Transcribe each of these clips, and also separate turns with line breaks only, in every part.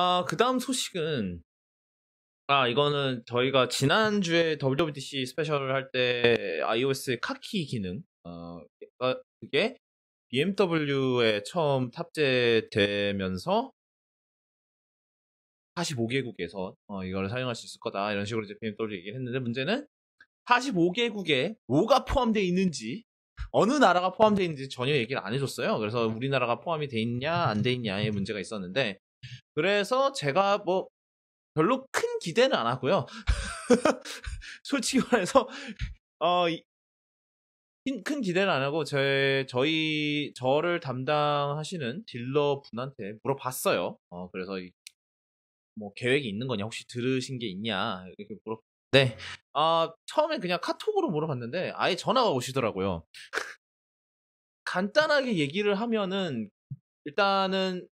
아, 그 다음 소식은, 아, 이거는 저희가 지난주에 WWDC 스페셜을 할 때 i o s 카키 기능, 어, 아, 그게 BMW에 처음 탑재되면서 45개국에서 어, 이걸 사용할 수 있을 거다. 이런 식으로 이제 BMW 얘기를 했는데 문제는 45개국에 뭐가 포함되어 있는지 어느 나라가 포함되어 있는지 전혀 얘기를 안 해줬어요. 그래서 우리나라가 포함이 돼 있냐 안 돼 있냐의 문제가 있었는데 그래서 제가 뭐 별로 큰 기대는 안 하고요. 솔직히 말해서 어, 큰 기대는 안 하고 제 저희 저를 담당하시는 딜러 분한테 물어봤어요. 어, 그래서 뭐 계획이 있는 거냐 혹시 들으신 게 있냐 이렇게 물어봤아 네. 처음에 그냥 카톡으로 물어봤는데 아예 전화가 오시더라고요. 간단하게 얘기를 하면은 일단은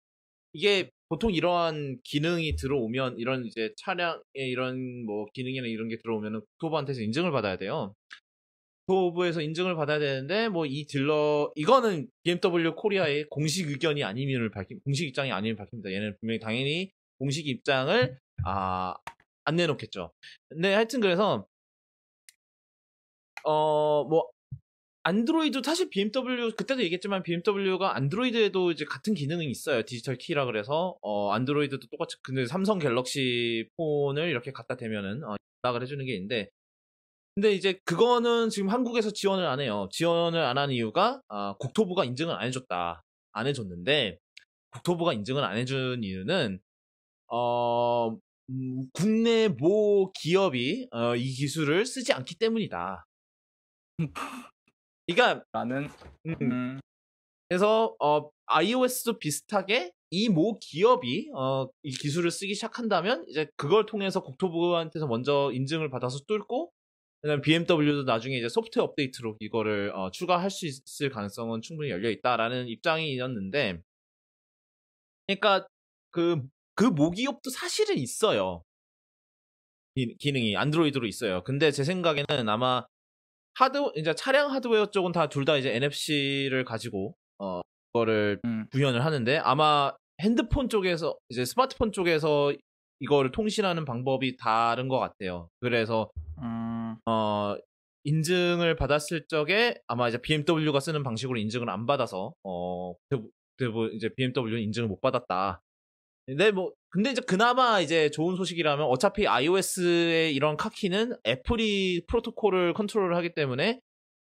이게 보통 이러한 기능이 들어오면 이런 이제 차량의 이런 뭐 기능이나 이런 게 들어오면은 국토부한테서 인증을 받아야 돼요. 국토부에서 인증을 받아야 되는데 뭐 이 딜러 이거는 BMW 코리아의 공식 의견이 아니면을 밝힌 공식 입장이 아니면 밝힙니다. 얘는 분명히 당연히 공식 입장을 아안 내놓겠죠. 근데 네, 하여튼 그래서 어뭐 안드로이드 사실 BMW 그때도 얘기했지만 BMW가 안드로이드에도 이제 같은 기능이 있어요. 디지털 키라 그래서 어 안드로이드도 똑같이 근데 삼성 갤럭시 폰을 이렇게 갖다 대면은 어, 연락을 해주는 게 있는데 근데 이제 그거는 지금 한국에서 지원을 안 해요. 지원을 안 한 이유가 어, 국토부가 인증을 안 해줬다. 안 해줬는데 국토부가 인증을 안 해준 이유는 어 음, 국내 모 기업이 어, 이 기술을 쓰지 않기 때문이다. 그러니까 라는 음. 음. 그래서 어 iOS도 비슷하게 이 모 기업이 어이 기술을 쓰기 시작한다면 이제 그걸 통해서 국토부한테서 먼저 인증을 받아서 뚫고 그다음 BMW도 나중에 이제 소프트웨어 업데이트로 이거를 어, 추가할 수 있을 가능성은 충분히 열려 있다라는 입장이었는데 그러니까 그 그 모기업도 사실은 있어요. 기, 기능이 안드로이드로 있어요. 근데 제 생각에는 아마 하드 이제 차량 하드웨어 쪽은 다 둘 다 이제 NFC를 가지고 어 그거를 음. 구현을 하는데 아마 핸드폰 쪽에서 이제 스마트폰 쪽에서 이거를 통신하는 방법이 다른 것 같아요. 그래서 음. 어 인증을 받았을 적에 아마 이제 BMW가 쓰는 방식으로 인증을 안 받아서 어 이제 BMW는 인증을 못 받았다. 근데 뭐 근데 이제 그나마 이제 좋은 소식이라면 어차피 iOS의 이런 카키는 애플이 프로토콜을 컨트롤을 하기 때문에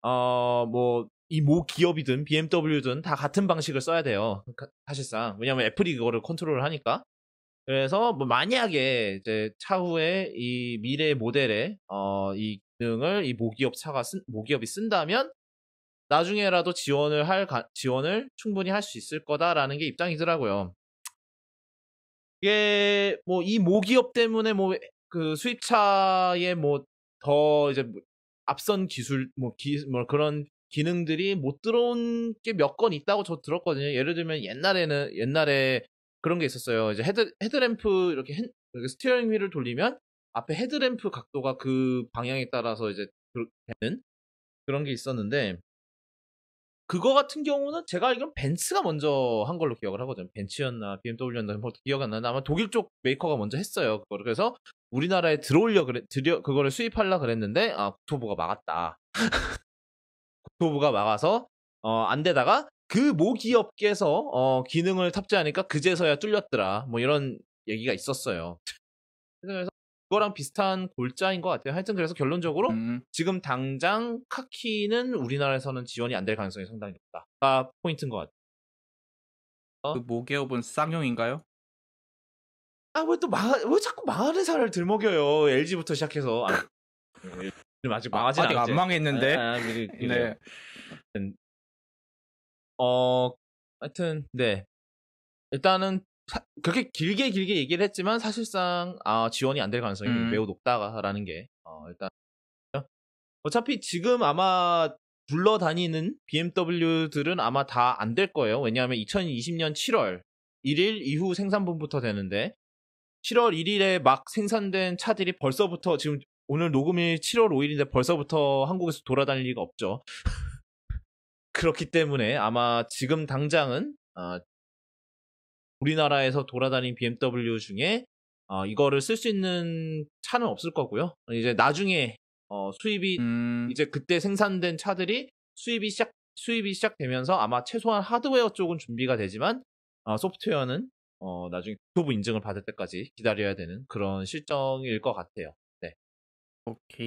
어 뭐 이 모 기업이든 BMW든 다 같은 방식을 써야 돼요. 그러니까 사실상 왜냐면 애플이 그거를 컨트롤을 하니까. 그래서 뭐 만약에 이제 차후에 이 미래 모델에 어이 기능을 이 모기업 차가 쓴 모기업이 쓴다면 나중에라도 지원을 할 가, 지원을 충분히 할 수 있을 거다라는 게 입장이더라고요. 이게 뭐 이 모기업 때문에 뭐 그 수입차에 뭐 더 이제 뭐 앞선 기술 뭐기뭐 뭐 그런 기능들이 못 들어온 게 몇 건 있다고 저 들었거든요. 예를 들면 옛날에는 옛날에 그런 게 있었어요. 이제 헤드 헤드램프 이렇게, 핸, 이렇게 스티어링 휠을 돌리면 앞에 헤드램프 각도가 그 방향에 따라서 이제 되는 그런 게 있었는데 그거 같은 경우는 제가 알기로는 벤츠가 먼저 한 걸로 기억을 하거든요. 벤츠였나 BMW였나 기억 안 나는데 아마 독일 쪽 메이커가 먼저 했어요. 그거 그래서 우리나라에 들어올려 그래 들여 그거를 수입하려 그랬는데 아 국토부가 막았다. 국토부가 막아서 어안 되다가 그 모기업께서 어 기능을 탑재하니까 그제서야 뚫렸더라. 뭐 이런 얘기가 있었어요. 그래서 그거랑 비슷한 골자인 것 같아요. 하여튼 그래서 결론적으로 음. 지금 당장 카키는 우리나라에서는 지원이 안 될 가능성이 상당히 높다가 포인트인 것 같아요. 어? 그 모기업은 쌍용인가요? 아 왜또 말, 왜 자꾸 망하는 사람을 들먹여요. LG부터 시작해서 아, 예, 아직 망하지 아, 않았안 망했는데. 아, 아, 미리, 미리. 네. 음. 어 하여튼 네 일단은 사, 그렇게 길게 길게 얘기를 했지만 사실상 아, 지원이 안 될 가능성이 음. 매우 높다라는 게 어, 일단 어차피 지금 아마 둘러 다니는 BMW들은 아마 다 안 될 거예요. 왜냐하면 2020년 7월 1일 이후 생산분부터 되는데 7월 1일에 막 생산된 차들이 벌써부터 지금 오늘 녹음일 7월 5일인데 벌써부터 한국에서 돌아다닐 리가 없죠. 그렇기 때문에 아마 지금 당장은 어, 우리나라에서 돌아다닌 BMW 중에 어, 이거를 쓸 수 있는 차는 없을 거고요. 이제 나중에 어, 수입이 음... 이제 그때 생산된 차들이 수입이 시작 수입이 시작되면서 아마 최소한 하드웨어 쪽은 준비가 되지만 어, 소프트웨어는 어, 나중에 교부 인증을 받을 때까지 기다려야 되는 그런 실정일 것 같아요. 네. 오케이.